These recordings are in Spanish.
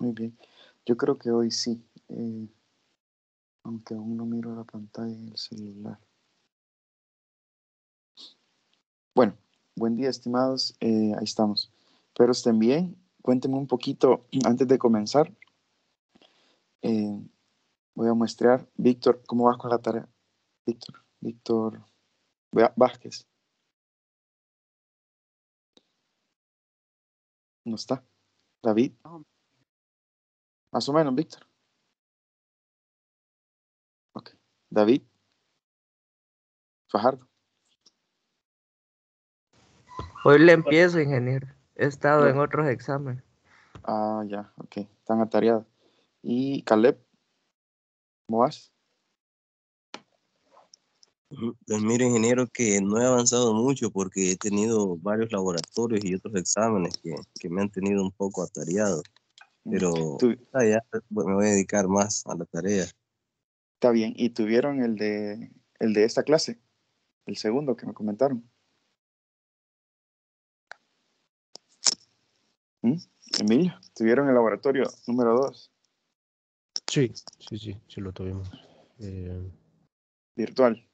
Muy bien. Yo creo que hoy sí, eh, aunque aún no miro la pantalla del celular. Bueno, buen día estimados, eh, ahí estamos. Pero estén bien, cuéntenme un poquito antes de comenzar. Eh, voy a muestrear. Víctor, ¿cómo vas con la tarea? Víctor, Víctor Vázquez. No está. David. Más o menos, Víctor. Ok. David. Fajardo. Hoy le empiezo, ingeniero. He estado en otros exámenes. Ah, ya, ok. Están atareados. ¿Y Caleb? ¿Cómo vas? Pues ingeniero, que no he avanzado mucho porque he tenido varios laboratorios y otros exámenes que, que me han tenido un poco atareado. Pero este, ya, me voy a dedicar más a la tarea. Está bien. ¿Y tuvieron el de, el de esta clase? El segundo que me comentaron. en ¿Mm? Emilio, ¿tuvieron el laboratorio número 2? Sí, sí, sí, sí lo tuvimos. Eh, virtual.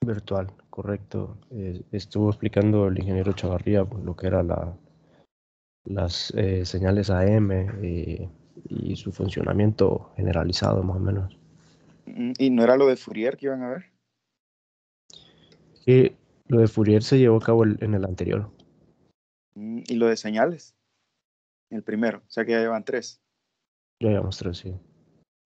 Virtual, correcto. Eh, estuvo explicando el ingeniero Chavarría lo que era la, las eh, señales AM y, y, su funcionamiento generalizado, más o menos. Mm, ¿Y no era lo de Fourier que iban a ver? Sí, lo de Fourier se llevó a cabo en el anterior. Mm, ¿Y lo de señales? El primero, o sea que ya llevan tres. Ya llevamos tres, sí.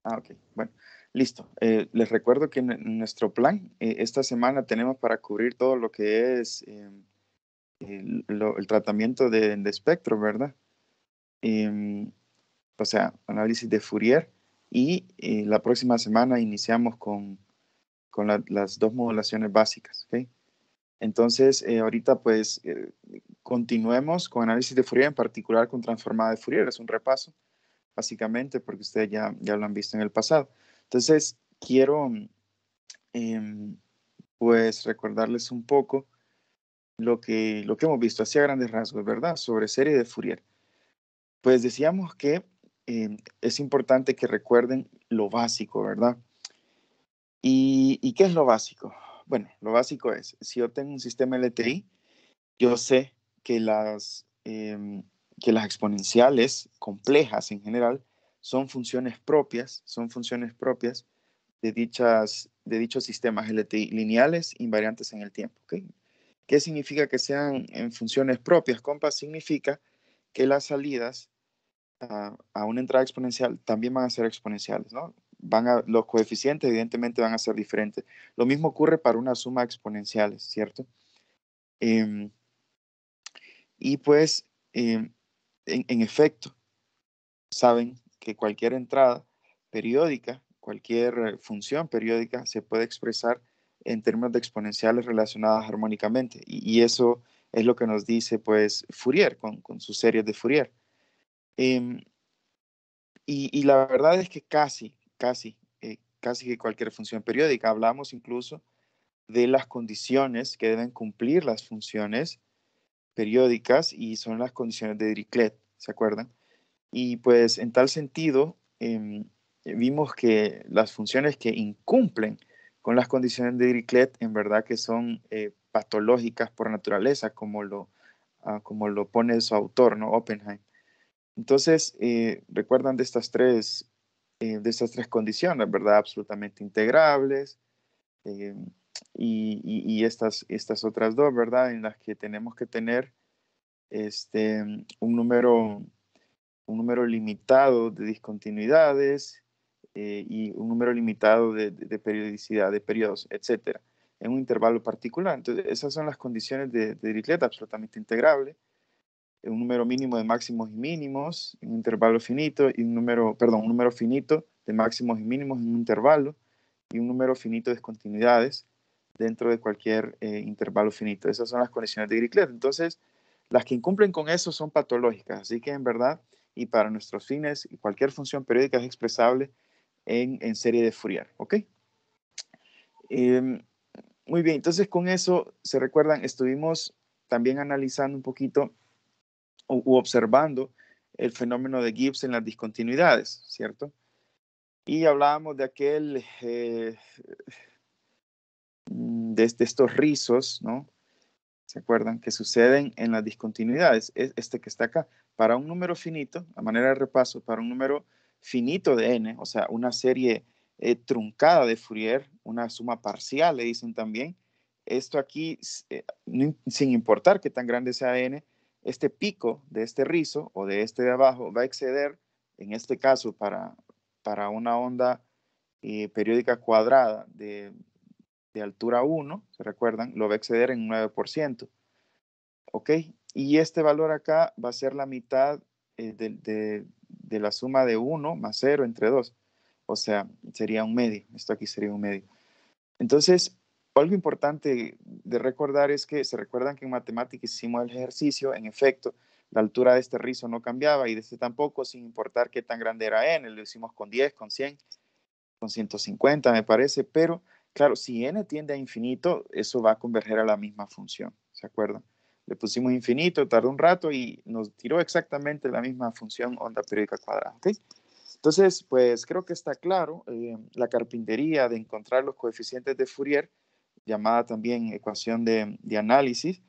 Ah, ok, bueno. Listo. Eh, les recuerdo que en nuestro plan, eh, esta semana tenemos para cubrir todo lo que es em, el, tratamiento de, espectro, ¿verdad? Em, o sea, análisis de Fourier y eh, la próxima semana iniciamos con, las dos modulaciones básicas, Entonces, eh, ahorita pues eh, continuemos con análisis de Fourier, en particular con transformada de Fourier, es un repaso, básicamente, porque ustedes ya, ya lo han visto en el pasado. Entonces, quiero em, pues recordarles un poco lo que, lo que hemos visto, hacia grandes rasgos, ¿verdad? Sobre serie de Fourier. Pues decíamos que eh, es importante que recuerden lo básico, ¿verdad? ¿Y, qué es lo básico? Bueno, lo básico es, si yo tengo un sistema LTI, yo sé que las, em, que las exponenciales complejas en general son funciones propias, son funciones propias de, dichas, de dichos sistemas LTI lineales invariantes en el tiempo. que ¿Qué significa que sean en funciones propias, compas? Significa que las salidas ah, a, una entrada exponencial también van a ser exponenciales, ¿no? Van a, los coeficientes evidentemente van a ser diferentes. Lo mismo ocurre para una suma exponenciales, ¿cierto? Em, y pues, em, en, en efecto, saben que cualquier entrada periódica, cualquier eh, función periódica se puede expresar en términos de exponenciales relacionadas armónicamente. Y, eso es lo que nos dice pues Fourier con, sus series de Fourier. Em, y, la verdad es que casi, casi, eh, casi que cualquier función periódica, hablamos incluso de las condiciones que deben cumplir las funciones periódicas y son las condiciones de Dirichlet, ¿se acuerdan? Y pues en tal sentido, em, vimos que las funciones que incumplen con las condiciones de Dirichlet, en verdad que son eh, patológicas por naturaleza, como lo, ah, como lo pone su autor, ¿no? Oppenheim. Entonces, eh, recuerdan de estas, tres, eh, de estas tres condiciones, ¿verdad? Absolutamente integrables y, estas, estas otras dos, ¿verdad? En las que tenemos que tener este, un, número, un número limitado de discontinuidades eh, y un número limitado de, periodicidad, de periodos, etcétera, en un intervalo particular. Entonces, esas son las condiciones de, de Dirichlet absolutamente integrable. Eh, un número mínimo de máximos y mínimos, en un intervalo finito y un número, perdón, un número finito de máximos y mínimos en un intervalo y un número finito de discontinuidades dentro de cualquier eh, intervalo finito. Esas son las condiciones de Dirichlet. Entonces, las que incumplen con eso son patológicas. Así que en verdad, y para nuestros fines, cualquier función periódica es expresable en, serie de Fourier, ¿ok? Em, muy bien, entonces con eso, se recuerdan, estuvimos también analizando un poquito o observando el fenómeno de Gibbs en las discontinuidades, ¿cierto? Y hablábamos de aquel, eh, mm, de, este, estos rizos, ¿no? ¿Se acuerdan? Que suceden en las discontinuidades. Es este que está acá. Para un número finito, a manera de repaso, para un número finito de n, o sea, una serie eh, truncada de Fourier, una suma parcial, le dicen también. Esto aquí, eh, sin importar qué tan grande sea n, este pico de este rizo o de este de abajo va a exceder, en este caso para, para una onda eh, periódica cuadrada de, altura 1, se recuerdan, lo va a exceder en un 9%. ¿Ok? Y este valor acá va a ser la mitad de, de la suma de 1 más 0 entre 2. O sea, sería un medio. Esto aquí sería un medio. Entonces, algo importante de recordar es que se recuerdan que en matemáticas hicimos el ejercicio, en efecto, la altura de este rizo no cambiaba y de este tampoco, sin importar qué tan grande era n, lo hicimos con 10, con 100, con 150 me parece, pero claro, si n tiende a infinito, eso va a converger a la misma función, ¿se acuerdan? le pusimos infinito, tardó un rato y nos tiró exactamente la misma función onda periódica cuadrada. Entonces, pues creo que está claro eh, la carpintería de encontrar los coeficientes de Fourier, llamada también ecuación de, análisis,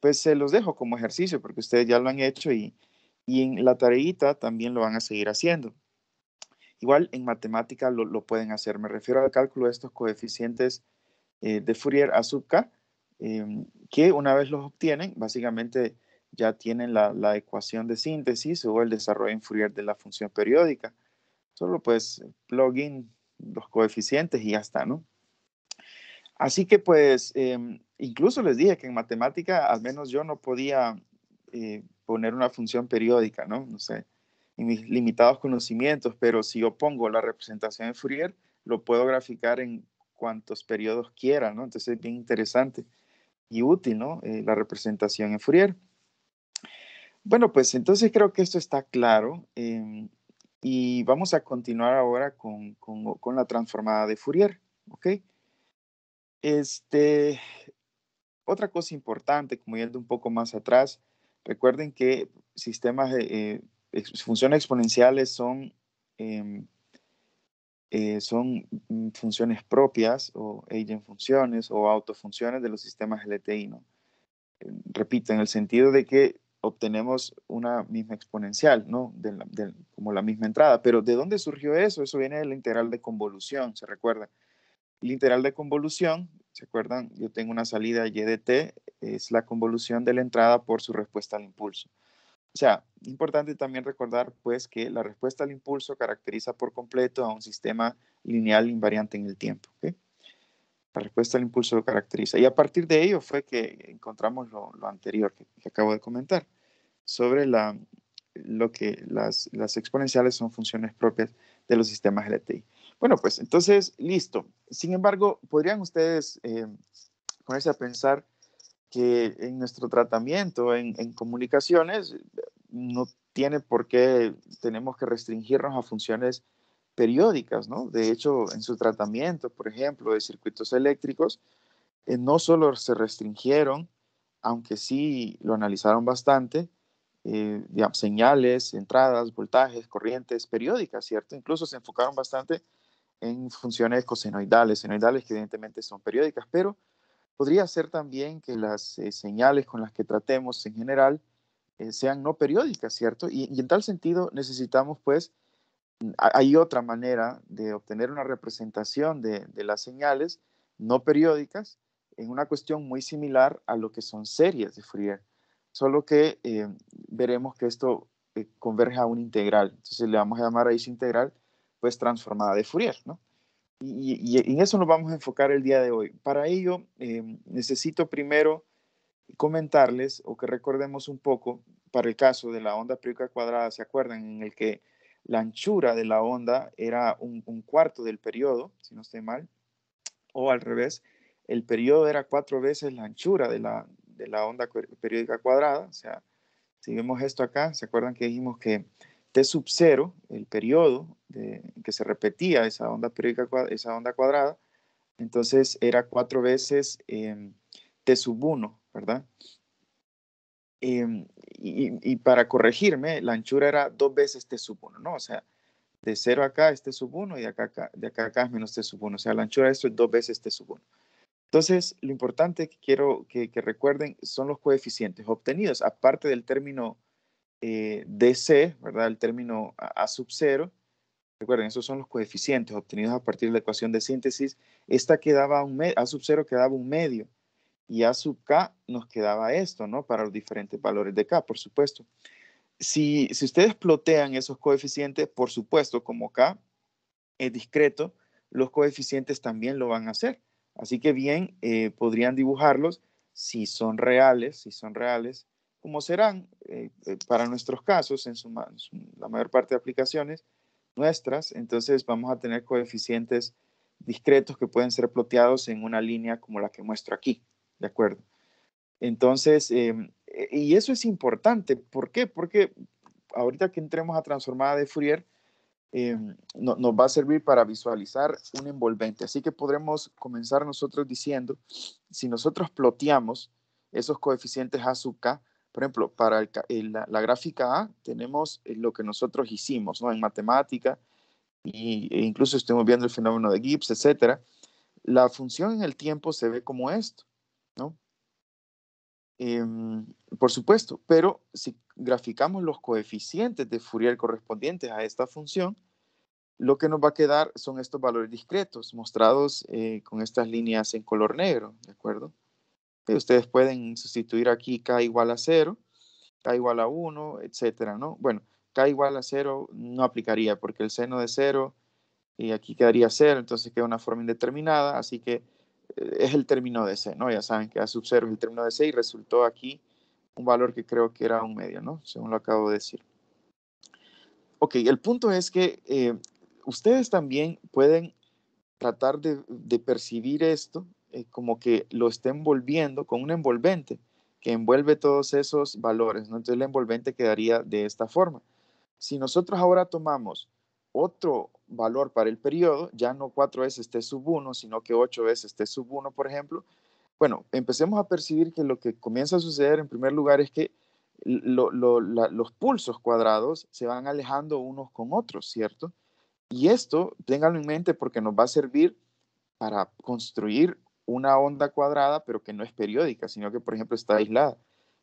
pues se los dejo como ejercicio porque ustedes ya lo han hecho y, en la tareita también lo van a seguir haciendo. Igual en matemática lo, lo pueden hacer, me refiero al cálculo de estos coeficientes eh, de Fourier a sub k, Em, que una vez los obtienen, básicamente ya tienen la, la, ecuación de síntesis o el desarrollo en Fourier de la función periódica. Solo pues plugin los coeficientes y ya está, ¿no? Así que pues em, incluso les dije que en matemática al menos yo no podía eh, poner una función periódica, ¿no? No sé, en mis limitados conocimientos, pero si yo pongo la representación en Fourier, lo puedo graficar en cuantos periodos quiera, ¿no? Entonces es bien interesante y útil, ¿no? Eh, la representación en Fourier. Bueno, pues entonces creo que esto está claro em, y vamos a continuar ahora con, la transformada de Fourier, ¿ok? Este, otra cosa importante, como yendo un poco más atrás, recuerden que sistemas, eh, funciones exponenciales son em, eh, son mm, funciones propias o agent funciones o autofunciones de los sistemas LTI. ¿no? Eh, repito, en el sentido de que obtenemos una misma exponencial, ¿no? como la misma entrada. Pero ¿de dónde surgió eso? Eso viene de integral de convolución, ¿se recuerda? El integral de convolución, ¿se acuerdan? Yo tengo una salida y de t, es la convolución de la entrada por su respuesta al impulso. O sea, importante también recordar pues que la respuesta al impulso caracteriza por completo a un sistema lineal invariante en el tiempo. La respuesta al impulso lo caracteriza. Y a partir de ello fue que encontramos lo, anterior que, acabo de comentar sobre la, lo que las, exponenciales son funciones propias de los sistemas LTI. Bueno, pues entonces, listo. Sin embargo, podrían ustedes eh, ponerse a pensar que en nuestro tratamiento, en, comunicaciones, no tiene por qué tenemos que restringirnos a funciones periódicas, ¿no? De hecho, en su tratamiento, por ejemplo, de circuitos eléctricos, eh, no solo se restringieron, aunque sí lo analizaron bastante, eh, señales, entradas, voltajes, corrientes periódicas, ¿cierto? Incluso se enfocaron bastante en funciones cosenoidales, senoidales que evidentemente son periódicas, pero Podría ser también que las eh, señales con las que tratemos en general eh, sean no periódicas, ¿cierto? Y, en tal sentido necesitamos, pues, mm, hay otra manera de obtener una representación de, las señales no periódicas en una cuestión muy similar a lo que son series de Fourier, solo que eh, veremos que esto converge a un integral, entonces le vamos a llamar a esa integral pues transformada de Fourier, ¿no? Y, en eso nos vamos a enfocar el día de hoy. Para ello, em, necesito primero comentarles o que recordemos un poco para el caso de la onda periódica cuadrada, ¿se acuerdan? En el que la anchura de la onda era un, cuarto del periodo, si no estoy mal, o al revés, el periodo era cuatro veces la anchura de la, de la onda periódica cuadrada. O sea, si vemos esto acá, ¿se acuerdan que dijimos que T sub 0, el periodo de, que se repetía esa onda periódica, esa onda cuadrada, entonces era cuatro veces eh, T sub 1, ¿verdad? Eh, y, y, para corregirme, la anchura era dos veces T sub 1, ¿no? O sea, de 0 acá es T sub 1 y de acá, acá, de acá acá es menos T sub 1. O sea, la anchura de esto es dos veces T sub 1. Entonces, lo importante que quiero que, que recuerden son los coeficientes obtenidos, aparte del término eh, DC, ¿verdad? El término A, sub 0. Recuerden, esos son los coeficientes obtenidos a partir de la ecuación de síntesis. Esta quedaba un A sub 0 quedaba un medio y A sub K nos quedaba esto, ¿no? Para los diferentes valores de K, por supuesto. Si, ustedes plotean esos coeficientes, por supuesto, como K es discreto, los coeficientes también lo van a hacer. Así que bien, eh, podrían dibujarlos si son reales, si son reales, como serán eh, eh, para nuestros casos, en, la mayor parte de aplicaciones nuestras, entonces vamos a tener coeficientes discretos que pueden ser ploteados en una línea como la que muestro aquí, ¿de acuerdo? Entonces, eh, y eso es importante, ¿por qué? Porque ahorita que entremos a transformada de Fourier, nos va a servir para visualizar un envolvente. Así que podremos comenzar nosotros diciendo, si nosotros ploteamos esos coeficientes A sub K, por ejemplo, para la, gráfica A tenemos eh, lo que nosotros hicimos ¿no? en matemática y, e incluso estamos viendo el fenómeno de Gibbs, etc. La función en el tiempo se ve como esto, ¿no? Em, por supuesto, pero si graficamos los coeficientes de Fourier correspondientes a esta función, lo que nos va a quedar son estos valores discretos mostrados eh, con estas líneas en color negro, ¿de acuerdo? ustedes pueden sustituir aquí K igual a 0, K igual a 1, etcétera, ¿no? Bueno, K igual a 0 no aplicaría porque el seno de 0 y aquí quedaría 0, entonces queda una forma indeterminada, así que eh, es el término de C, ¿no? Ya saben que A sub 0 es el término de C y resultó aquí un valor que creo que era un medio, ¿no? Según lo acabo de decir. Ok, el punto es que eh, ustedes también pueden tratar de percibir esto eh, como que lo esté envolviendo con un envolvente que envuelve todos esos valores. ¿no? Entonces el envolvente quedaría de esta forma. Si nosotros ahora tomamos otro valor para el periodo, ya no cuatro veces t este sub 1, sino que ocho veces t este sub 1, por ejemplo, bueno, empecemos a percibir que lo que comienza a suceder en primer lugar es que los pulsos cuadrados se van alejando unos con otros, ¿cierto? Y esto, ténganlo en mente porque nos va a servir para construir una onda cuadrada, pero que no es periódica, sino que, por ejemplo, está aislada.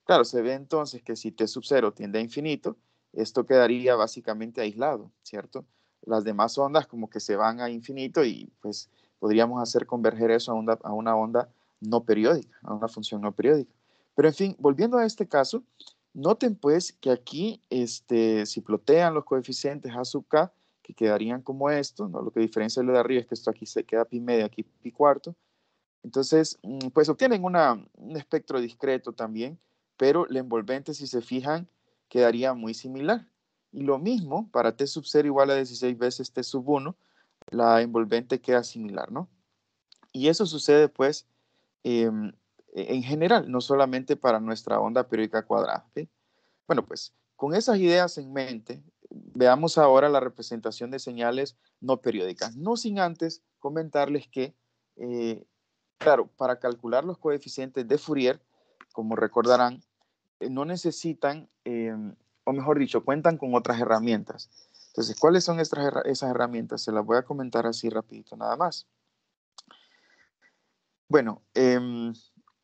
Claro, se ve entonces que si T sub cero tiende a infinito, esto quedaría básicamente aislado, ¿cierto? Las demás ondas como que se van a infinito y pues podríamos hacer converger eso a, una onda no periódica, a una función no periódica. Pero en fin, volviendo a este caso, noten pues que aquí, este, si plotean los coeficientes a sub k, que quedarían como esto, ¿no? lo que diferencia lo de arriba es que esto aquí se queda pi medio, aquí pi cuarto, entonces, mm, pues obtienen un espectro discreto también, pero la envolvente, si se fijan, quedaría muy similar. Y lo mismo para T sub 0 igual a 16 veces T sub 1, la envolvente queda similar, ¿no? Y eso sucede, pues, em, e-, en general, no solamente para nuestra onda periódica cuadrada. Bueno, pues, con esas ideas en mente, veamos ahora la representación de señales no periódicas. No sin antes comentarles que eh, Claro, para calcular los coeficientes de Fourier, como recordarán, eh, no necesitan, em, o mejor dicho, cuentan con otras herramientas. Entonces, ¿cuáles son esas herramientas? Se las voy a comentar así rapidito nada más. Bueno, em,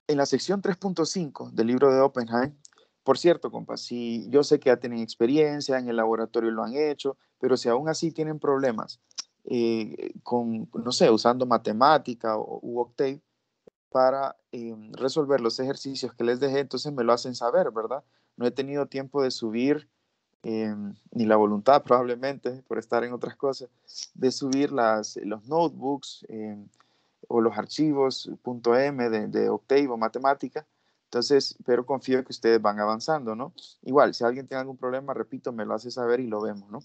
en la sección 3.5 del libro de Oppenheim, por cierto, compas, si yo sé que ya tienen experiencia, en el laboratorio lo han hecho, pero si aún así tienen problemas eh, con, no sé, usando matemática o, u Octave, para eh, resolver los ejercicios que les dejé, entonces me lo hacen saber, ¿verdad? No he tenido tiempo de subir, eh, ni la voluntad probablemente, por estar en otras cosas, de subir las, los notebooks eh, o los archivos .m de, de Octave o Matemática, entonces, pero confío que ustedes van avanzando, ¿no? Igual, si alguien tiene algún problema, repito, me lo hace saber y lo vemos, ¿no?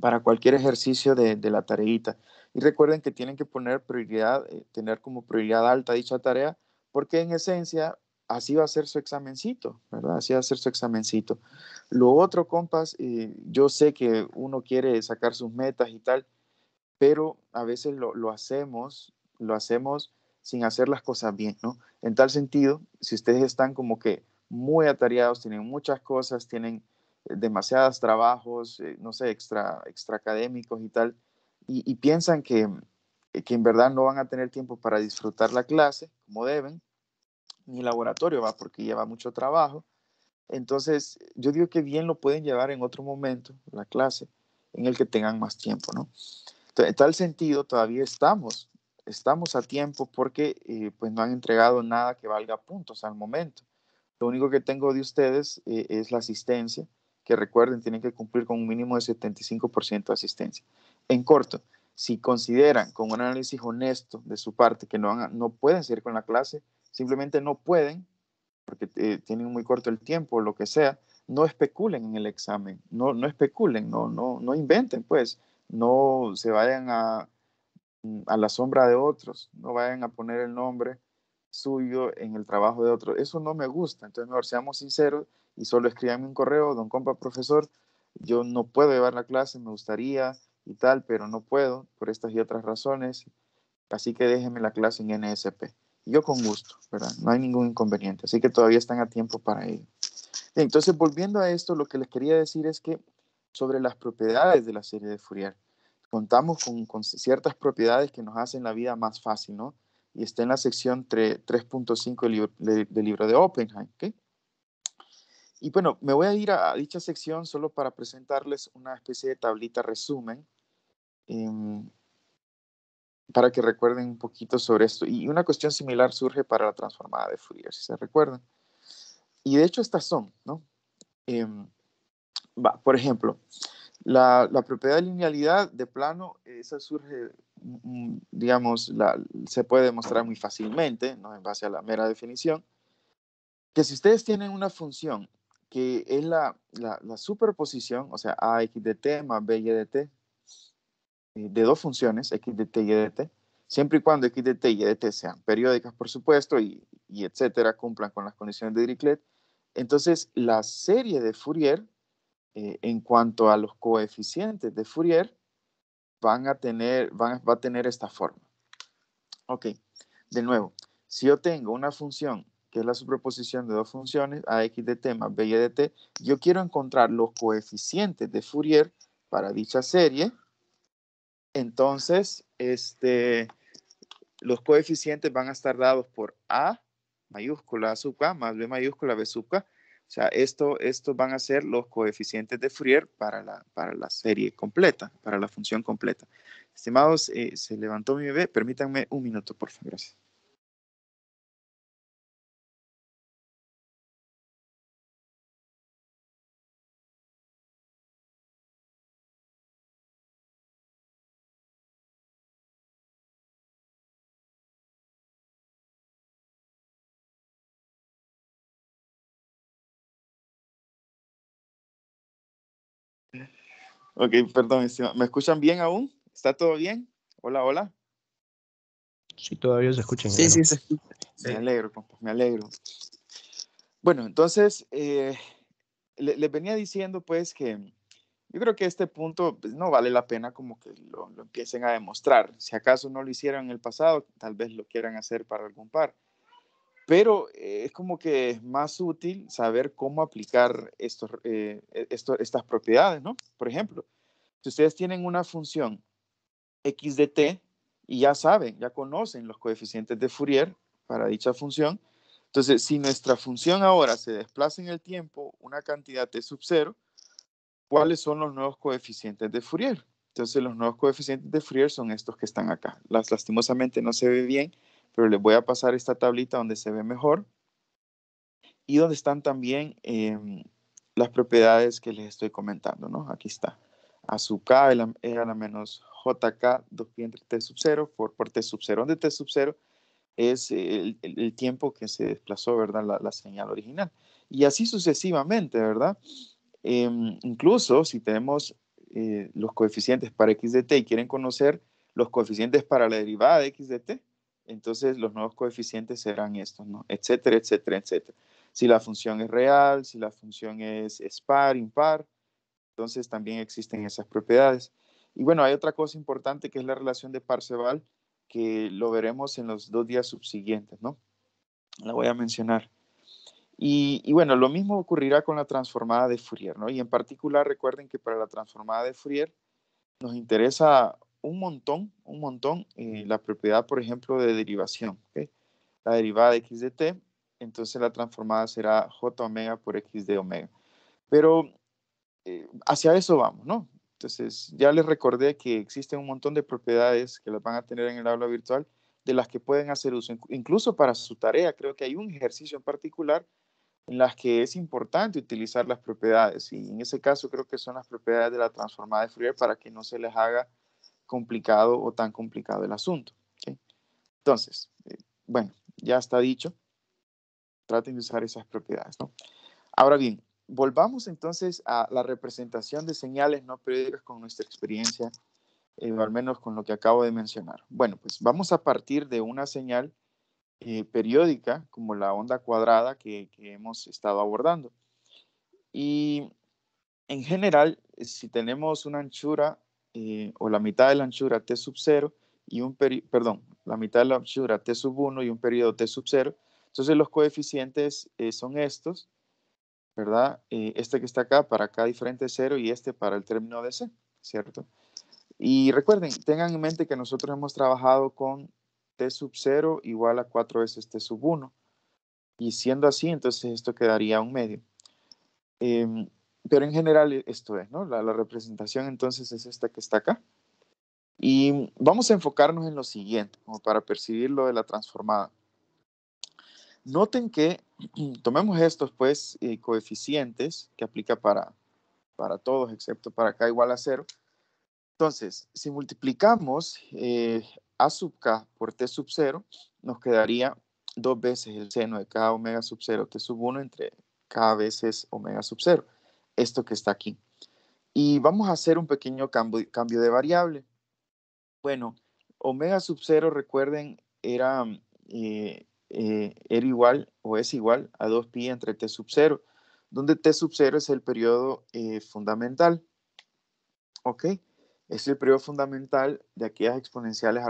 para cualquier ejercicio de, de la tareita. Y recuerden que tienen que poner prioridad, eh, tener como prioridad alta dicha tarea, porque en esencia así va a ser su examencito, ¿verdad? Así va a ser su examencito. Lo otro, compas, eh, yo sé que uno quiere sacar sus metas y tal, pero a veces lo, lo, hacemos, lo hacemos sin hacer las cosas bien, ¿no? En tal sentido, si ustedes están como que muy atareados, tienen muchas cosas, tienen demasiados trabajos, eh, no sé, extra, académicos y tal, y, piensan eh, que, en verdad no van a tener tiempo para disfrutar la clase como deben, ni laboratorio va porque lleva mucho trabajo. Entonces, yo digo que bien lo pueden llevar en otro momento, la clase, en el que tengan más tiempo, ¿no? En tal sentido, todavía estamos, estamos a tiempo porque eh, pues no han entregado nada que valga puntos al momento. Lo único que tengo de ustedes es la asistencia que recuerden tienen que cumplir con un mínimo de 75% de asistencia. En corto, si consideran con un análisis honesto de su parte que no, no pueden seguir con la clase, simplemente no pueden, porque eh, tienen muy corto el tiempo o lo que sea, no especulen en el examen, no, no especulen, no, no, no inventen, pues, no se vayan a, la sombra de otros, no vayan a poner el nombre suyo en el trabajo de otros. Eso no me gusta. Entonces, mejor seamos sinceros y solo escríbanme un correo, don compa, profesor, yo no puedo llevar la clase, me gustaría y tal, pero no puedo por estas y otras razones, así que déjenme la clase en NSP. Y yo con gusto, ¿verdad? No hay ningún inconveniente, así que todavía están a tiempo para ello. entonces, volviendo a esto, lo que les quería decir es que sobre las propiedades de la serie de Fourier, contamos con, ciertas propiedades que nos hacen la vida más fácil, ¿no? Y está en la sección 3.5 del, libro de Oppenheim, ¿ok? Y bueno, me voy a ir a, dicha sección solo para presentarles una especie de tablita resumen em, para que recuerden un poquito sobre esto. Y una cuestión similar surge para la transformada de Fourier, si se recuerdan. Y de hecho estas son, ¿no? Em, va, por ejemplo, la, la, propiedad de linealidad de plano, esa surge, mm, digamos, la, se puede demostrar muy fácilmente, ¿no? en base a la mera definición, que si ustedes tienen una función que es la, superposición, o sea, ax de t más b de t, eh, de dos funciones, x de t y de t, siempre y cuando x de t y de t sean periódicas, por supuesto, y, etcétera, cumplan con las condiciones de Dirichlet. Entonces, la serie de Fourier, eh, en cuanto a los coeficientes de Fourier, van a tener, van, va a tener esta forma. Ok, de nuevo, si yo tengo una función que es la superposición de dos funciones, ax de t más b y e de t, yo quiero encontrar los coeficientes de Fourier para dicha serie. Entonces, este, los coeficientes van a estar dados por a mayúscula sub k más b mayúscula b sub k. O sea, esto, estos van a ser los coeficientes de Fourier para la, para la serie completa, para la función completa. Estimados, eh, se levantó mi bebé. Permítanme un minuto, por favor. Gracias. Ok, perdón, este, ¿me escuchan bien aún? ¿Está todo bien? Hola, hola. Sí, todavía se escuchan. Sí, sí, se escuchan Sí. Me alegro, me alegro. Bueno, entonces, eh, les le venía diciendo pues que yo creo que este punto pues, no vale la pena como que lo, lo, empiecen a demostrar. Si acaso no lo hicieron en el pasado, tal vez lo quieran hacer para algún par pero eh, es como que es más útil saber cómo aplicar eh, e, estas propiedades, ¿no? Por ejemplo, si ustedes tienen una función x de t y ya saben, ya conocen los coeficientes de Fourier para dicha función, entonces si nuestra función ahora se desplaza en el tiempo una cantidad t sub cero, ¿cuáles son los nuevos coeficientes de Fourier? Entonces los nuevos coeficientes de Fourier son estos que están acá. Las, lastimosamente no se ve bien, pero les voy a pasar esta tablita donde se ve mejor y donde están también em, las propiedades que les estoy comentando, ¿no? Aquí está. A sub K es a la menos JK, 2 pi entre T sub 0 por, T sub 0, donde T sub 0 es el, tiempo que se desplazó, ¿verdad? La, señal original. Y así sucesivamente, ¿verdad? Em, incluso si tenemos eh, los coeficientes para x de t y quieren conocer los coeficientes para la derivada de x de t, entonces los nuevos coeficientes serán estos, ¿no? Etcétera, etcétera, etcétera. Si la función es real, si la función es, par, impar, entonces también existen esas propiedades. Y bueno, hay otra cosa importante que es la relación de Parseval, que lo veremos en los dos días subsiguientes, ¿no? La voy a mencionar. Y, y, bueno, lo mismo ocurrirá con la transformada de Fourier, ¿no? Y en particular recuerden que para la transformada de Fourier nos interesa un montón, un montón, y eh, la propiedad, por ejemplo, de derivación. ¿okay? La derivada de x de t, entonces la transformada será j omega por x de omega. Pero eh, hacia eso vamos, ¿no? Entonces, ya les recordé que existen un montón de propiedades que las van a tener en el aula virtual de las que pueden hacer uso, incluso para su tarea. Creo que hay un ejercicio en particular en las que es importante utilizar las propiedades y en ese caso creo que son las propiedades de la transformada de Fourier para que no se les haga complicado o tan complicado el asunto. Entonces, eh, bueno, ya está dicho. Traten de usar esas propiedades. ¿no? Ahora bien, volvamos entonces a la representación de señales no periódicas con nuestra experiencia, eh, o al menos con lo que acabo de mencionar. Bueno, pues vamos a partir de una señal eh, periódica, como la onda cuadrada que, que hemos estado abordando. Y en general, si tenemos una anchura eh, o la mitad de la anchura T sub 0 y un perdón, la mitad de la anchura T sub 1 y un periodo T sub 0. Entonces los coeficientes eh, son estos, ¿verdad? Eh, este que está acá para cada diferente 0 y este para el término de C, ¿cierto? Y recuerden, tengan en mente que nosotros hemos trabajado con T sub 0 igual a 4 veces T sub 1. Y siendo así, entonces esto quedaría un medio. Eh, pero en general e, esto es, ¿no? La, representación entonces es esta que está acá. Y vamos a enfocarnos en lo siguiente, como para percibir lo de la transformada. Noten que tomemos estos, pues, eh, coeficientes que aplica para, para todos, excepto para k igual a cero. Entonces, si multiplicamos eh, a sub k por t sub 0, nos quedaría dos veces el seno de k omega sub 0, t sub 1 entre k veces omega sub 0 esto que está aquí. Y vamos a hacer un pequeño cambio, cambio de variable. Bueno, omega sub 0, recuerden, era, eh, eh, era igual o es igual a 2pi entre t sub 0, donde t sub 0 es el periodo eh, fundamental. ¿Ok? Es el periodo fundamental de aquellas exponenciales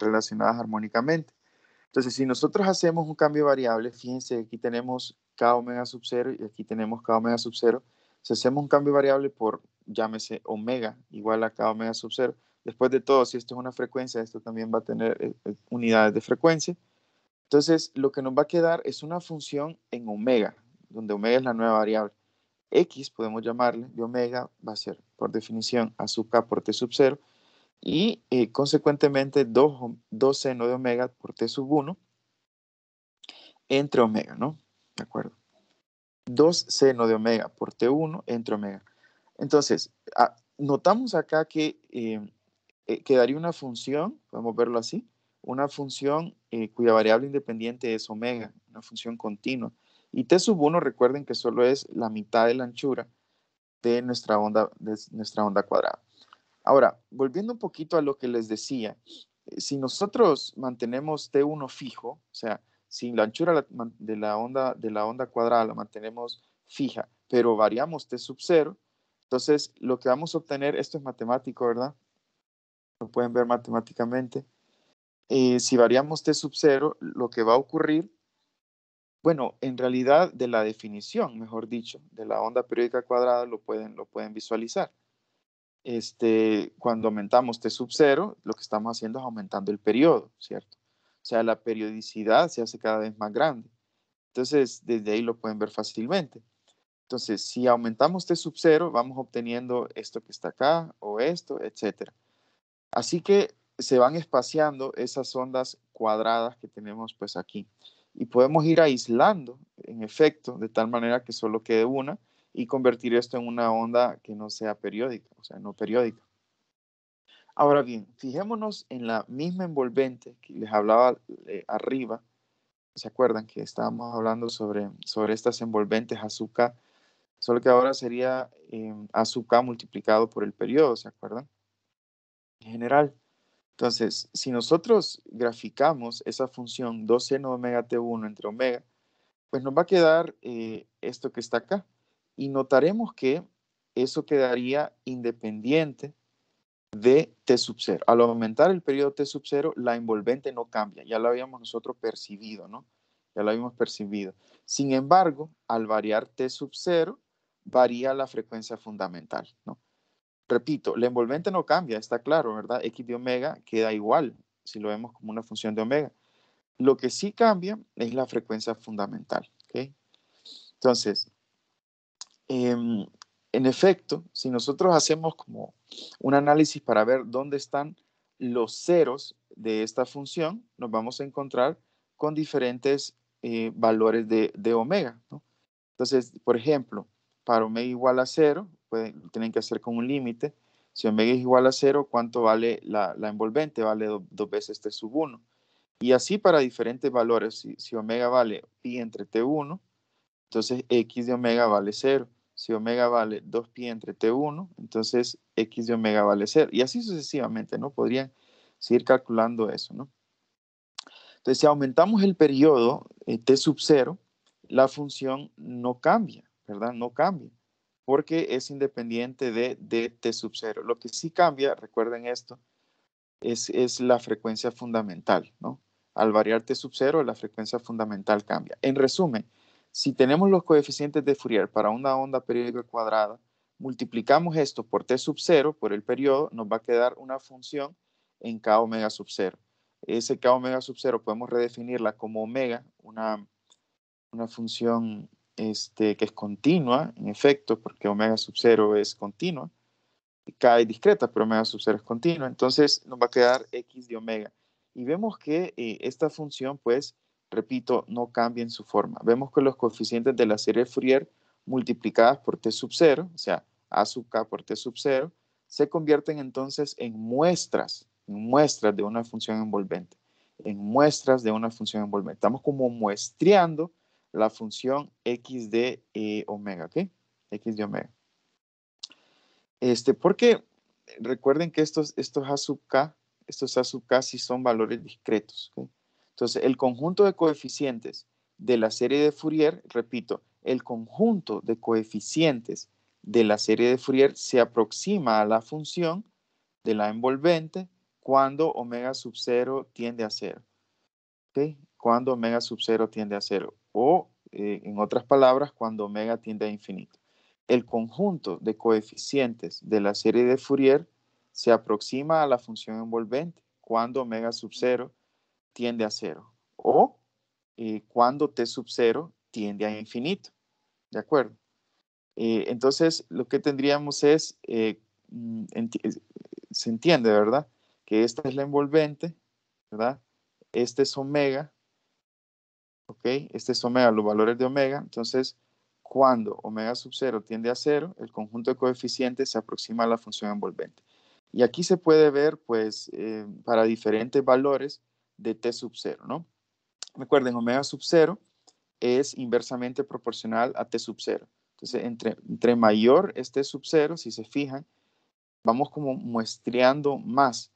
relacionadas armónicamente. Entonces, si nosotros hacemos un cambio de variable, fíjense, aquí tenemos k omega sub 0 y aquí tenemos k omega sub 0 si hacemos un cambio variable por, llámese, omega igual a k omega sub 0, después de todo, si esto es una frecuencia, esto también va a tener eh, eh, unidades de frecuencia. Entonces, lo que nos va a quedar es una función en omega, donde omega es la nueva variable. X, podemos llamarle, de omega va a ser, por definición, a sub k por t sub 0, y eh, consecuentemente 2, 2 seno de omega por t sub 1 entre omega, ¿no? ¿De acuerdo? 2 seno de omega por T1 entre omega. Entonces, notamos acá que eh, eh, quedaría una función, podemos verlo así, una función eh, cuya variable independiente es omega, una función continua. Y T sub 1, recuerden que solo es la mitad de la anchura de nuestra onda, de nuestra onda cuadrada. Ahora, volviendo un poquito a lo que les decía, si nosotros mantenemos T1 fijo, o sea, si la anchura de la onda, de la onda cuadrada la mantenemos fija, pero variamos t sub 0, entonces lo que vamos a obtener, esto es matemático, ¿verdad? Lo pueden ver matemáticamente. Eh, si variamos t sub 0, lo que va a ocurrir, bueno, en realidad de la definición, mejor dicho, de la onda periódica cuadrada lo pueden, lo pueden visualizar. Este, cuando aumentamos t sub 0, lo que estamos haciendo es aumentando el periodo, ¿cierto? O sea, la periodicidad se hace cada vez más grande. Entonces, desde ahí lo pueden ver fácilmente. Entonces, si aumentamos T sub 0, vamos obteniendo esto que está acá o esto, etc. Así que se van espaciando esas ondas cuadradas que tenemos pues aquí. Y podemos ir aislando, en efecto, de tal manera que solo quede una y convertir esto en una onda que no sea periódica, o sea, no periódica. Ahora bien, fijémonos en la misma envolvente que les hablaba eh, arriba. ¿Se acuerdan que estábamos hablando sobre, sobre estas envolventes azúcar? Solo que ahora sería em, azúcar multiplicado por el periodo, ¿se acuerdan? En general. Entonces, si nosotros graficamos esa función 2seno omega t1 entre omega, pues nos va a quedar eh, esto que está acá. Y notaremos que eso quedaría independiente de T sub 0. Al aumentar el periodo T sub 0, la envolvente no cambia, ya lo habíamos nosotros percibido, ¿no? Ya lo habíamos percibido. Sin embargo, al variar T sub 0, varía la frecuencia fundamental, ¿no? Repito, la envolvente no cambia, está claro, ¿verdad? X de omega queda igual si lo vemos como una función de omega. Lo que sí cambia es la frecuencia fundamental, ¿ok? Entonces, em, en efecto, si nosotros hacemos como un análisis para ver dónde están los ceros de esta función, nos vamos a encontrar con diferentes eh, valores de, omega. Entonces, por ejemplo, para omega igual a cero, pueden, tienen que hacer con un límite. Si omega es igual a cero, ¿cuánto vale la, envolvente? Vale dos veces T sub 1. Y así para diferentes valores. Si, si omega vale pi entre T1, entonces X de omega vale cero si omega vale 2pi entre t1, entonces x de omega vale 0. Y así sucesivamente, ¿no? Podrían seguir calculando eso, ¿no? Entonces, si aumentamos el periodo eh, t sub 0, la función no cambia, ¿verdad? No cambia, porque es independiente de, de t sub 0. Lo que sí cambia, recuerden esto, es, es la frecuencia fundamental, ¿no? Al variar t sub 0, la frecuencia fundamental cambia. En resumen, si tenemos los coeficientes de Fourier para una onda periódica cuadrada, multiplicamos esto por t sub 0, por el periodo, nos va a quedar una función en k omega sub 0. Ese k omega sub 0 podemos redefinirla como omega, una, una función este, que es continua, en efecto, porque omega sub 0 es continua. K es discreta, pero omega sub 0 es continua. Entonces nos va a quedar x de omega. Y vemos que eh, esta función, pues, repito, no cambien su forma. Vemos que los coeficientes de la serie Fourier multiplicadas por t sub 0, o sea, a sub k por t sub 0, se convierten entonces en muestras, en muestras de una función envolvente, en muestras de una función envolvente. Estamos como muestreando la función x de e omega, ¿ok? x de omega. Este, porque recuerden que estos, estos a sub k, estos a sub k sí son valores discretos, ¿ok? Entonces, el conjunto de coeficientes de la serie de Fourier, repito, el conjunto de coeficientes de la serie de Fourier se aproxima a la función de la envolvente cuando omega sub 0 tiende a 0. ¿Ok? Cuando omega sub 0 tiende a 0. O, eh, en otras palabras, cuando omega tiende a infinito. El conjunto de coeficientes de la serie de Fourier se aproxima a la función envolvente cuando omega sub 0 tiende a cero. O eh, cuando T sub cero tiende a infinito. ¿De acuerdo? Eh, entonces, lo que tendríamos eh, mm, es, se entiende, ¿verdad? Que esta es la envolvente, ¿verdad? Este es omega, ¿ok? Este es omega, los valores de omega. Entonces, cuando omega sub cero tiende a cero el conjunto de coeficientes se aproxima a la función envolvente. Y aquí se puede ver, pues, para diferentes valores, de T sub 0, ¿no? Recuerden, omega sub 0 es inversamente proporcional a T sub 0. Entonces, entre, entre mayor es T sub 0, si se fijan, vamos como muestreando más.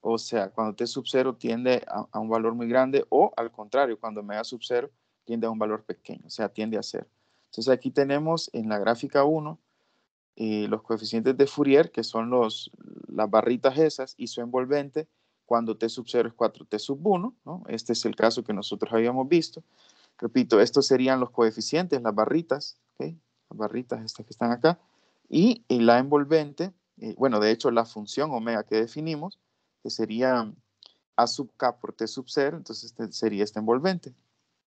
O sea, cuando T sub 0 tiende a, un valor muy grande o al contrario, cuando omega sub 0 tiende a un valor pequeño, o sea, tiende a 0. Entonces aquí tenemos en la gráfica 1 eh, los coeficientes de Fourier, que son los, las barritas esas, y su envolvente, cuando T sub 0 es 4T sub 1, ¿no? Este es el caso que nosotros habíamos visto. Repito, estos serían los coeficientes, las barritas, ¿okay? las barritas estas que están acá, y, la envolvente, eh, bueno, de hecho la función omega que definimos, que sería A sub K por T sub 0, entonces este sería esta envolvente.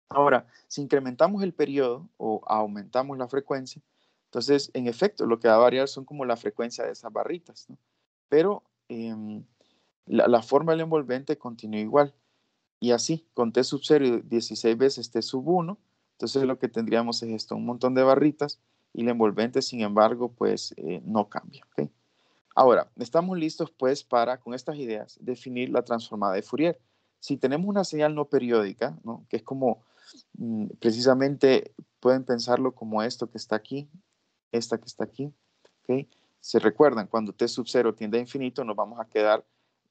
Ahora, si incrementamos el periodo o aumentamos la frecuencia, entonces, en efecto, lo que va a variar son como la frecuencia de esas barritas, ¿no? Pero... Eh, la, forma del envolvente continúa igual. Y así, con T sub 0 16 veces T sub 1, entonces lo que tendríamos es esto, un montón de barritas y el envolvente, sin embargo, pues eh, no cambia. Ahora, estamos listos pues para, con estas ideas, definir la transformada de Fourier. Si tenemos una señal no periódica, ¿no? que es como, mm, precisamente pueden pensarlo como esto que está aquí, esta que está aquí, se recuerdan, cuando t sub 0 tiende a infinito, nos vamos a quedar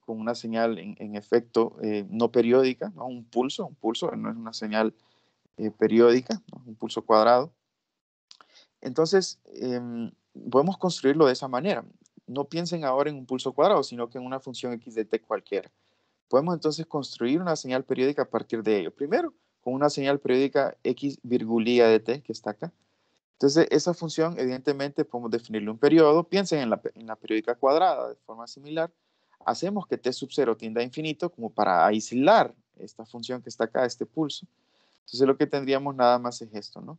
con una señal en, efecto eh, no periódica, un pulso, un pulso no es una señal eh, periódica, un pulso cuadrado. Entonces, em, podemos construirlo de esa manera. No piensen ahora en un pulso cuadrado, sino que en una función x de t cualquiera. Podemos entonces construir una señal periódica a partir de ello. Primero, con una señal periódica x virgulía de t, que está acá. Entonces, esa función, evidentemente, podemos definirle un periodo. Piensen en la periódica cuadrada de forma similar hacemos que t sub 0 tienda a infinito como para aislar esta función que está acá, este pulso. Entonces lo que tendríamos nada más es esto, ¿no?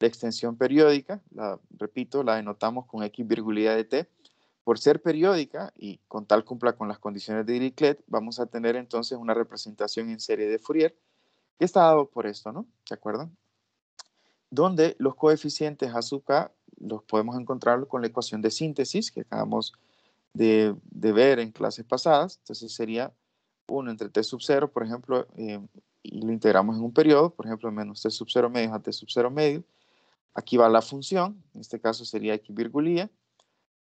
La extensión periódica, la, repito, la denotamos con x virgulidad de t. Por ser periódica y con tal cumpla con las condiciones de Dirichlet, vamos a tener entonces una representación en serie de Fourier que está dado por esto, ¿no? ¿De acuerdo? Donde los coeficientes a sub k los podemos encontrar con la ecuación de síntesis que acabamos de, ver en clases pasadas. Entonces sería 1 entre t sub 0, por ejemplo, eh, y lo integramos en un periodo, por ejemplo, menos t sub 0 medio a t sub 0 medio. Aquí va la función, en este caso sería x virgulía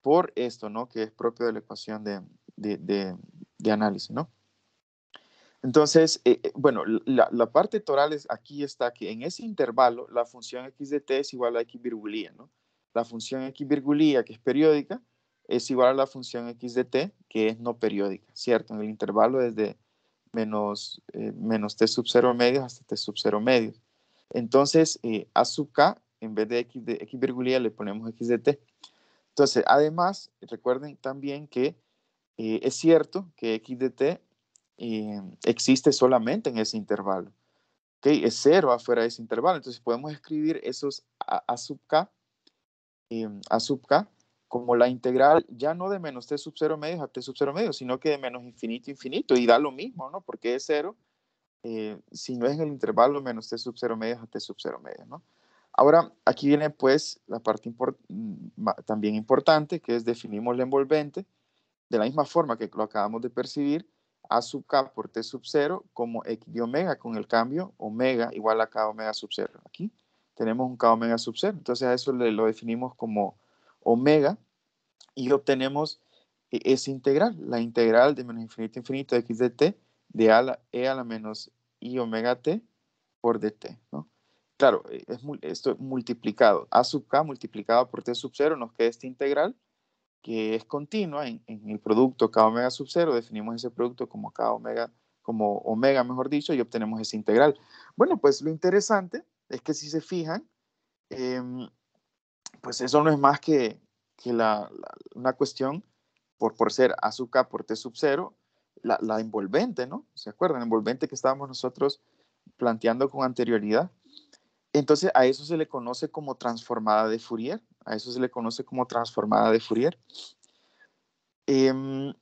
por esto, ¿no? Que es propio de la ecuación de, de, de, análisis, ¿no? Entonces, eh, eh, bueno, la, la, parte toral es, aquí está que en ese intervalo la función x de t es igual a x virgulía ¿no? La función x virgulía que es periódica, es igual a la función x de t, que es no periódica, ¿cierto? En el intervalo desde menos, eh, menos t sub 0 medios hasta t sub 0 medios. Entonces, eh, a sub k, en vez de x, de x virgulía, le ponemos x de t. Entonces, además, recuerden también que eh, es cierto que x de t existe solamente en ese intervalo. ¿ok? Es cero afuera de ese intervalo. Entonces, podemos escribir esos a sub k, a sub k, como la integral ya no de menos t sub 0 medios a t sub 0 medio, sino que de menos infinito infinito, y da lo mismo, ¿no? Porque es cero eh, si no es en el intervalo menos t sub 0 medios a t sub 0 medio, ¿no? Ahora, aquí viene pues la parte mm, también importante, que es definimos la envolvente de la misma forma que lo acabamos de percibir, a sub k por t sub 0 como x de omega con el cambio omega igual a k omega sub 0. Aquí tenemos un k omega sub 0, entonces a eso le, lo definimos como omega y obtenemos e-, esa integral, la integral de menos infinito infinito de x de t de a e a la menos i omega t por dt, Claro, e-, es, esto multiplicado, a sub k multiplicado por t sub 0 nos queda esta integral que es continua en, el producto k omega sub 0, definimos ese producto como k omega, como omega mejor dicho, y obtenemos esa integral. Bueno, pues lo interesante es que si se fijan, em, pues eso no es más que, la, una cuestión por, por ser azúcar por T sub 0, la, envolvente, ¿no? ¿Se acuerdan? Envolvente que estábamos nosotros planteando con anterioridad. Entonces a eso se le conoce como transformada de Fourier, a eso se le conoce como transformada de Fourier. Em,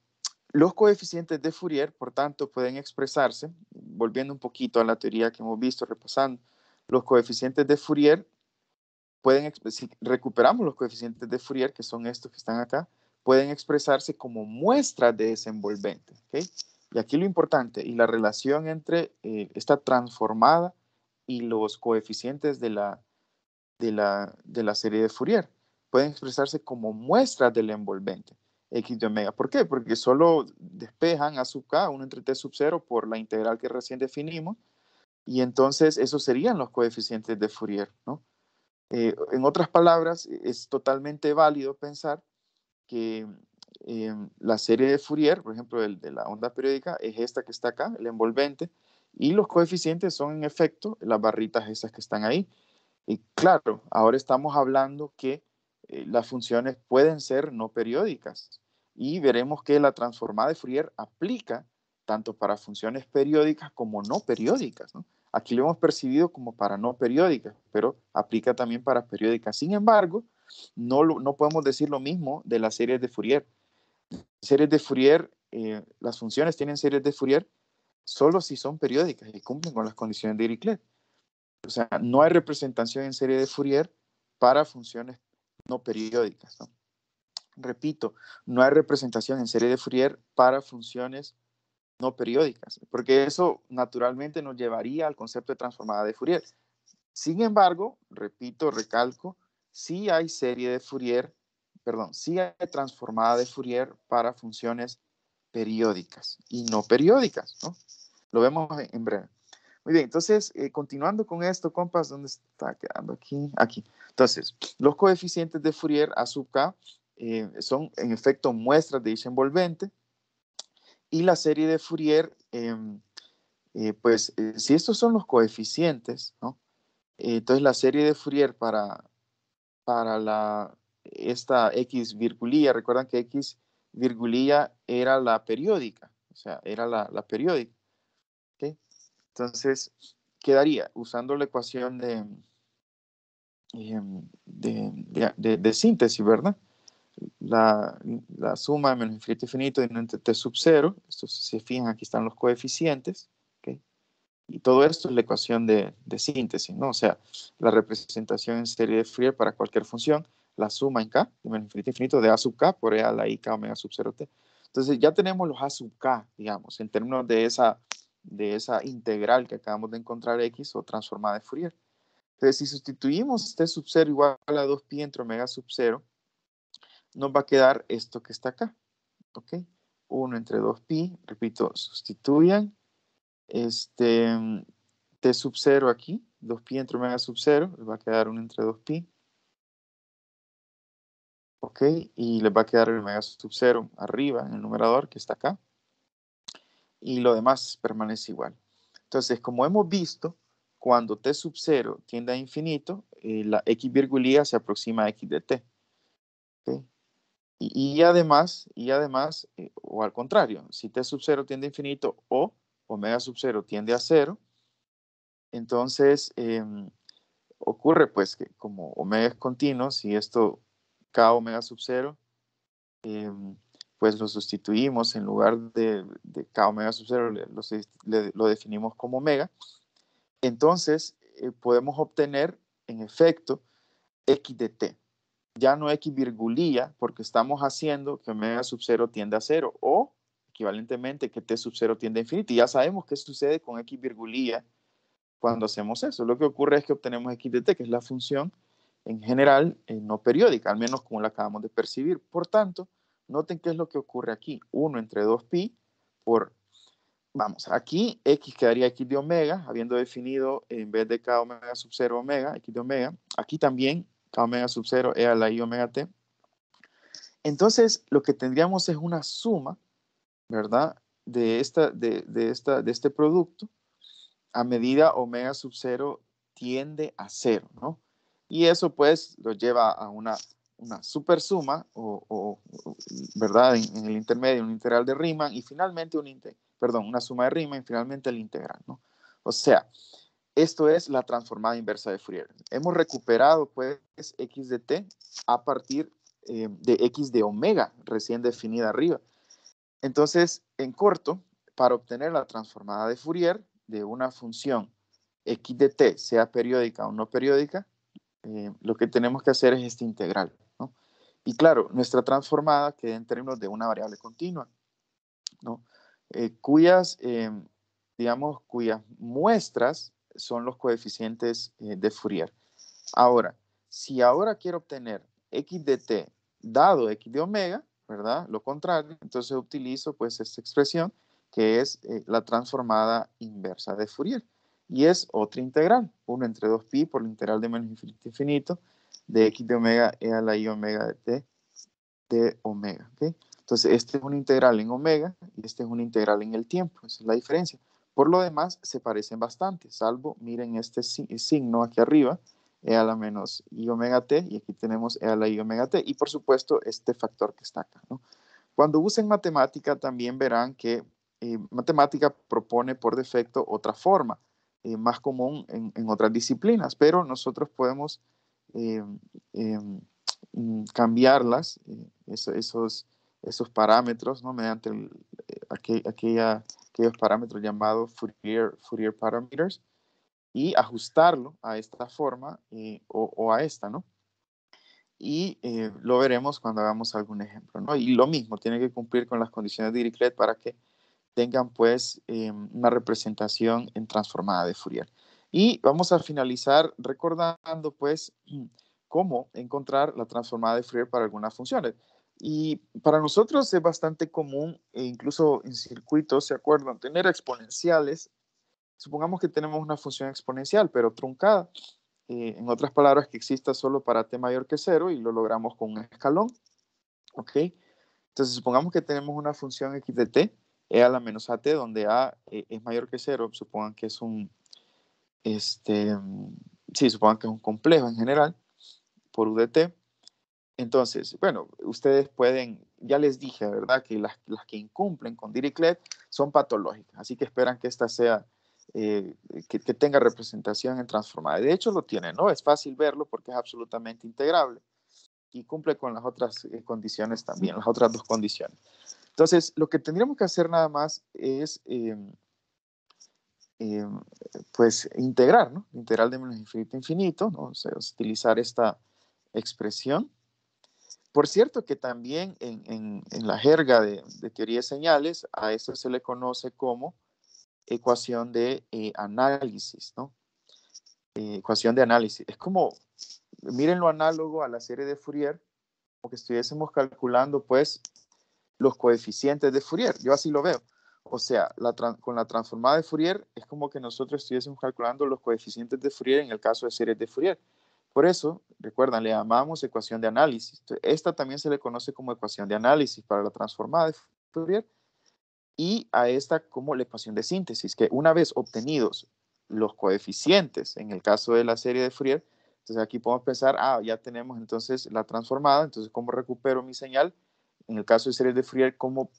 los coeficientes de Fourier, por tanto, pueden expresarse, volviendo un poquito a la teoría que hemos visto, repasando, los coeficientes de Fourier pueden, si recuperamos los coeficientes de Fourier, que son estos que están acá, pueden expresarse como muestras de desenvolvente. ¿okay? Y aquí lo importante, y la relación entre eh, esta transformada y los coeficientes de la, de, la, de la serie de Fourier, pueden expresarse como muestras del envolvente. X de omega. ¿Por qué? Porque solo despejan a sub k, 1 entre t sub 0 por la integral que recién definimos, y entonces esos serían los coeficientes de Fourier, ¿no? Eh, en otras palabras, e, es totalmente válido pensar que em, la serie de Fourier, por ejemplo, el de la onda periódica, es esta que está acá, el envolvente, y los coeficientes son en efecto las barritas esas que están ahí. Y claro, ahora estamos hablando que eh, las funciones pueden ser no periódicas y veremos que la transformada de Fourier aplica tanto para funciones periódicas como no periódicas. ¿no? Aquí lo hemos percibido como para no periódicas, pero aplica también para periódicas. Sin embargo, no, no podemos decir lo mismo de las series de Fourier. Series de Fourier, eh, las funciones tienen series de Fourier solo si son periódicas y cumplen con las condiciones de Dirichlet. O sea, no hay representación en serie de Fourier para funciones no periódicas. Repito, no hay representación en serie de Fourier para funciones no periódicas, porque eso naturalmente nos llevaría al concepto de transformada de Fourier. Sin embargo, repito, recalco, sí hay serie de Fourier, perdón, sí hay transformada de Fourier para funciones periódicas y no periódicas, ¿no? Lo vemos en breve. Muy bien, entonces, eh, continuando con esto, compas, ¿dónde está quedando? Aquí, aquí. Entonces, los coeficientes de Fourier a sub K eh, son en efecto muestras de dicha envolvente, y la serie de Fourier, em, eh, pues eh, si estos son los coeficientes, ¿no? Eh, entonces la serie de Fourier para, para la, esta X virgulilla, recuerdan que X virgulilla era la periódica, o sea, era la, periódica. ¿okay? Entonces, quedaría usando la ecuación de, em, de, síntesis, ¿verdad? la, suma suma menos infinito infinito de t sub 0. Esto, si se fijan, aquí están los coeficientes. Y todo esto es la ecuación de, de, síntesis, ¿no? O sea, la representación en serie de Fourier para cualquier función, la suma en K, de menos infinito infinito, de A sub K por E a la I K omega sub 0 T. Entonces ya tenemos los A sub K, digamos, en términos de esa, de esa integral que acabamos de encontrar X o transformada de Fourier. Entonces, si sustituimos T este sub 0 igual a 2pi entre omega sub 0, nos va a quedar esto que está acá. ¿Ok? 1 entre 2pi, repito, sustituyan. Este, t sub 0 aquí, 2pi entre omega sub 0, les va a quedar 1 entre 2pi. ¿Ok? Y les va a quedar el omega sub 0 arriba en el numerador que está acá. Y lo demás permanece igual. Entonces, como hemos visto, cuando t sub 0 tiende a infinito, eh, la x virgulía se aproxima a x de t. ¿Okay? Y, además, y además eh, o al contrario, si T sub 0 tiende a infinito o omega sub 0 tiende a 0, entonces em, ocurre pues que como omega es continuo, si esto K omega sub 0, em, pues lo sustituimos en lugar de, K omega sub 0, lo, definimos como omega, entonces eh, podemos obtener en efecto X de T ya no x virgulilla, porque estamos haciendo que omega sub 0 tiende a 0, o equivalentemente que t sub 0 tiende a infinito. Y ya sabemos qué sucede con x virgulilla cuando hacemos eso. Lo que ocurre es que obtenemos x de t, que es la función en general eh, no periódica, al menos como la acabamos de percibir. Por tanto, noten qué es lo que ocurre aquí. 1 entre 2pi por, vamos, aquí x quedaría x de omega, habiendo definido en vez de k omega sub 0 omega, x de omega. Aquí también omega sub 0 E a la I omega T. Entonces, lo que tendríamos es una suma, ¿verdad? De, esta, de, esta, de este producto a medida omega sub 0 tiende a 0, ¿no? Y eso pues lo lleva a una, una supersuma, o, ¿verdad? En, el intermedio, un integral de Riemann y finalmente un, perdón, una suma de Riemann y finalmente el integral, ¿no? O sea, esto es la transformada inversa de Fourier. Hemos recuperado pues x de t a partir eh, de x de omega recién definida arriba. Entonces, en corto, para obtener la transformada de Fourier de una función x de t, sea periódica o no periódica, eh, lo que tenemos que hacer es esta integral. Y claro, nuestra transformada queda en términos de una variable continua, eh, cuyas, digamos, cuyas muestras son los coeficientes eh, de Fourier. Ahora, si ahora quiero obtener x de t dado x de omega, ¿verdad? Lo contrario, entonces utilizo pues esta expresión que es eh, la transformada inversa de Fourier. Y es otra integral, 1 entre 2pi por la integral de menos infinito infinito de x de omega e a la y omega de t de omega. Entonces, este es una integral en omega y este es una integral en el tiempo. Esa es la diferencia. Por lo demás, se parecen bastante, salvo, miren este signo aquí arriba, E a la menos I omega T, y aquí tenemos E a la I omega T, y por supuesto este factor que está acá. Cuando usen matemática también verán que eh, matemática propone por defecto otra forma, eh, más común en, otras disciplinas, pero nosotros podemos eh, mm, cambiarlas, esos, esos, parámetros, ¿no? mediante aquella aquellos parámetros llamados Fourier, Fourier Parameters y ajustarlo a esta forma eh, o, a esta, ¿no? Y eh, lo veremos cuando hagamos algún ejemplo, ¿no? Y lo mismo, tiene que cumplir con las condiciones de Dirichlet para que tengan pues em, una representación en transformada de Fourier. Y vamos a finalizar recordando pues cómo encontrar la transformada de Fourier para algunas funciones. Y para nosotros es bastante común, e incluso en circuitos, ¿se acuerdan? Tener exponenciales. Supongamos que tenemos una función exponencial, pero truncada. Eh, en otras palabras, que exista solo para t mayor que cero y lo logramos con un escalón. ¿Ok? Entonces, supongamos que tenemos una función x de t, e a la menos a t, donde a eh, es mayor que cero. Supongan que es un, este, sí, supongan que es un complejo en general por u de t entonces, bueno, ustedes pueden, ya les dije, ¿verdad? Que las, que incumplen con Dirichlet son patológicas, así que esperan que esta sea, eh, que, tenga representación en transformada. De hecho, lo tiene, ¿no? Es fácil verlo porque es absolutamente integrable y cumple con las otras eh, condiciones también, las otras dos condiciones. Entonces, lo que tendríamos que hacer nada más es, em, em, pues, integrar, ¿no? Integral de menos infinito, infinito, ¿no? O utilizar esta expresión por cierto que también en, en, la jerga de, teoría de señales, a eso se le conoce como ecuación de eh, análisis, ¿no? Eh, ecuación de análisis. Es como, miren lo análogo a la serie de Fourier, como que estuviésemos calculando, pues, los coeficientes de Fourier. Yo así lo veo. O sea, con la transformada de Fourier es como que nosotros estuviésemos calculando los coeficientes de Fourier en el caso de series de Fourier. Por eso, recuerdan, le llamamos ecuación de análisis. Esta también se le conoce como ecuación de análisis para la transformada de Fourier y a esta como la ecuación de síntesis, que una vez obtenidos los coeficientes, en el caso de la serie de Fourier, entonces aquí podemos pensar, ah, ya tenemos entonces la transformada, entonces cómo recupero mi señal, en el caso de series de Fourier, cómo,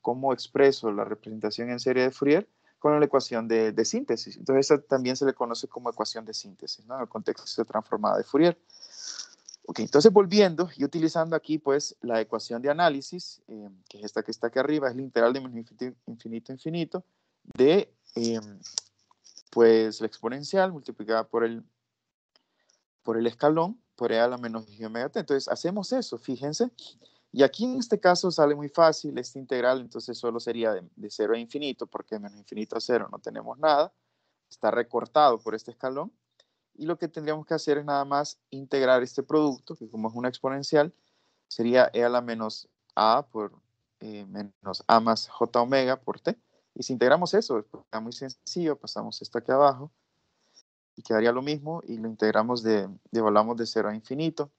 cómo expreso la representación en serie de Fourier, con la ecuación de, síntesis. Entonces, esa también se le conoce como ecuación de síntesis, ¿no? En el contexto de transformada de Fourier. Ok, entonces volviendo y utilizando aquí pues la ecuación de análisis, em, que es esta que está aquí arriba, es la integral de infinito, infinito, infinito, de em, pues la exponencial multiplicada por el, por el escalón, por e a la menos i omega t. Entonces hacemos eso, fíjense, y aquí en este caso sale muy fácil esta integral, entonces solo sería de, cero 0 a infinito, porque menos infinito a 0 no tenemos nada, está recortado por este escalón, y lo que tendríamos que hacer es nada más integrar este producto, que como es una exponencial, sería e a la menos a por eh, menos a más j omega por t, y si integramos eso, está muy sencillo, pasamos esto aquí abajo, y quedaría lo mismo, y lo integramos de, volamos de 0 a infinito,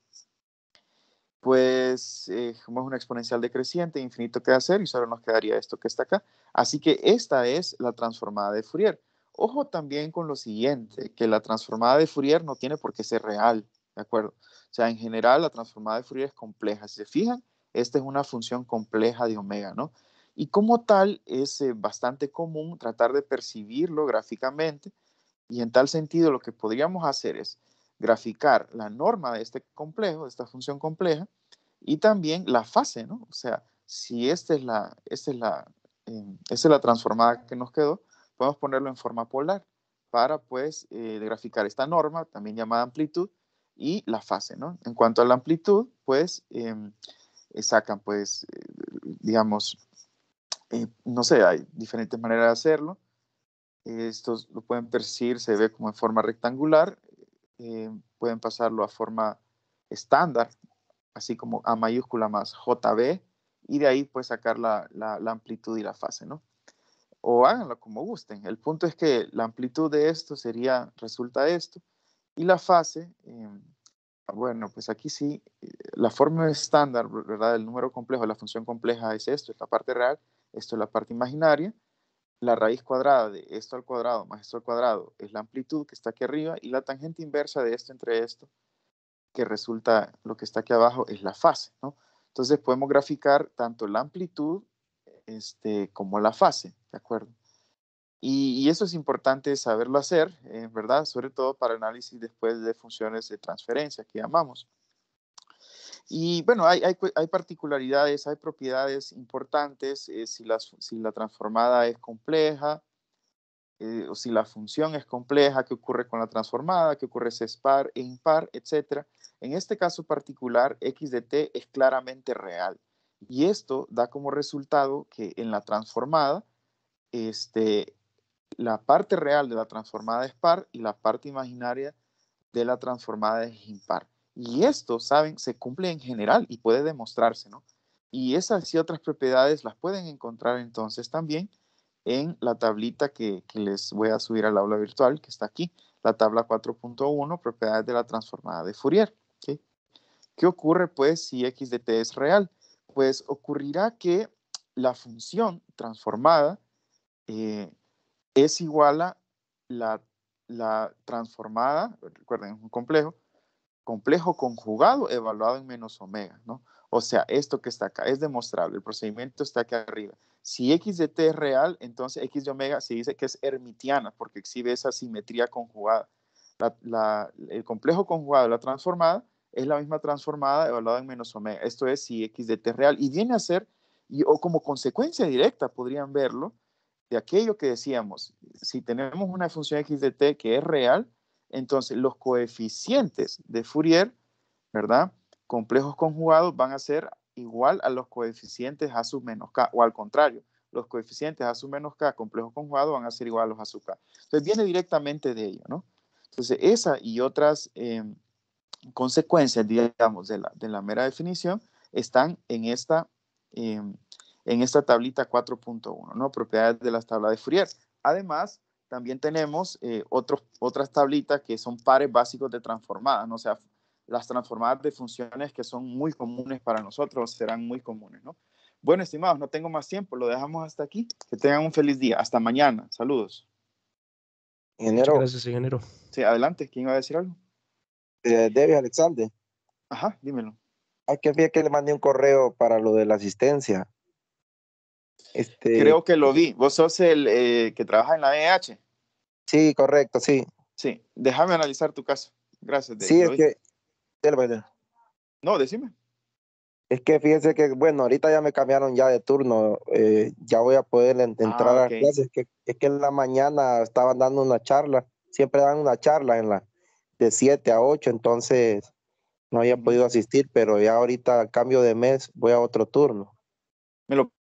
pues eh, como es una exponencial decreciente, infinito queda hacer y solo nos quedaría esto que está acá. Así que esta es la transformada de Fourier. Ojo también con lo siguiente, que la transformada de Fourier no tiene por qué ser real, ¿de acuerdo? O sea, en general la transformada de Fourier es compleja. Si se fijan, esta es una función compleja de omega, ¿no? Y como tal, es eh, bastante común tratar de percibirlo gráficamente y en tal sentido lo que podríamos hacer es graficar la norma de este complejo, de esta función compleja, y también la fase, ¿no? O sea, si esta es la, esta es la, em, es la transformada que nos quedó, podemos ponerlo en forma polar para, pues, eh, graficar esta norma, también llamada amplitud, y la fase, ¿no? En cuanto a la amplitud, pues, em, eh, sacan, pues, eh, digamos, no sé, hay diferentes maneras de hacerlo. Estos lo pueden percibir, se ve como en forma rectangular, eh, pueden pasarlo a forma estándar, así como A mayúscula más JB, y de ahí pues sacar la, amplitud y la fase, ¿no? O háganlo como gusten. El punto es que la amplitud de esto sería, resulta esto, y la fase, eh, bueno, pues aquí sí, la forma estándar, ¿verdad? El número complejo, la función compleja es esto, es la parte real, esto es la parte imaginaria, la raíz cuadrada de esto al cuadrado más esto al cuadrado es la amplitud que está aquí arriba y la tangente inversa de esto entre esto, que resulta lo que está aquí abajo, es la fase, ¿no? Entonces podemos graficar tanto la amplitud este, como la fase, ¿de acuerdo? Y, eso es importante saberlo hacer, eh, ¿verdad? Sobre todo para análisis después de funciones de transferencia que llamamos. Y bueno, hay, hay, particularidades, hay propiedades importantes, eh, si, si la transformada es compleja, eh, o si la función es compleja, qué ocurre con la transformada, qué ocurre si es par e impar, etc. En este caso particular, x de t es claramente real. Y esto da como resultado que en la transformada, este, la parte real de la transformada es par y la parte imaginaria de la transformada es impar. Y esto, saben, se cumple en general y puede demostrarse, ¿no? Y esas y otras propiedades las pueden encontrar entonces también en la tablita que, les voy a subir al aula virtual, que está aquí, la tabla 4.1, propiedades de la transformada de Fourier. ¿okay? ¿Qué ocurre pues si x de t es real? Pues ocurrirá que la función transformada eh, es igual a la, la transformada, recuerden, es un complejo, complejo conjugado evaluado en menos omega, ¿no? O sea, esto que está acá es demostrable, el procedimiento está acá arriba. Si x de t es real, entonces x de omega se dice que es hermitiana porque exhibe esa simetría conjugada. el complejo conjugado de la transformada es la misma transformada evaluada en menos omega. Esto es si x de t es real y viene a ser, y, o como consecuencia directa podrían verlo, de aquello que decíamos, si tenemos una función x de t que es real, entonces, los coeficientes de Fourier, ¿verdad? Complejos conjugados van a ser igual a los coeficientes A sub menos K, o al contrario, los coeficientes A sub menos K complejos conjugados van a ser igual a los A sub K. Entonces, viene directamente de ello, ¿no? Entonces, esa y otras em, consecuencias, digamos, de la, de la, mera definición están en esta, em, en esta tablita 4.1, ¿no? Propiedades de las tablas de Fourier. Además, también tenemos eh, otros, otras tablitas que son pares básicos de transformadas, ¿no? o sea, las transformadas de funciones que son muy comunes para nosotros serán muy comunes. ¿no? Bueno, estimados, no tengo más tiempo, lo dejamos hasta aquí. Que tengan un feliz día. Hasta mañana. Saludos. Ingeniero. gracias, ingeniero. Sí, adelante. ¿Quién va a decir algo? Eh, Debe, Alexander. Ajá, dímelo. Hay ah, que ver que le mandé un correo para lo de la asistencia. Este Creo que lo vi. Vos sos el eh, que trabaja en la EH. Sí, correcto, sí. Sí, déjame analizar tu caso. Gracias. Sí, es que... Pues, no, decime. Es que fíjense que, bueno, ahorita ya me cambiaron ya de turno, eh, ya voy a poder ah, entrar a clases. Es que, es que en la mañana estaban dando una charla, siempre dan una charla en la, de 7 a 8, entonces no había podido asistir, pero ya ahorita a cambio de mes voy a otro turno. ¿Me lo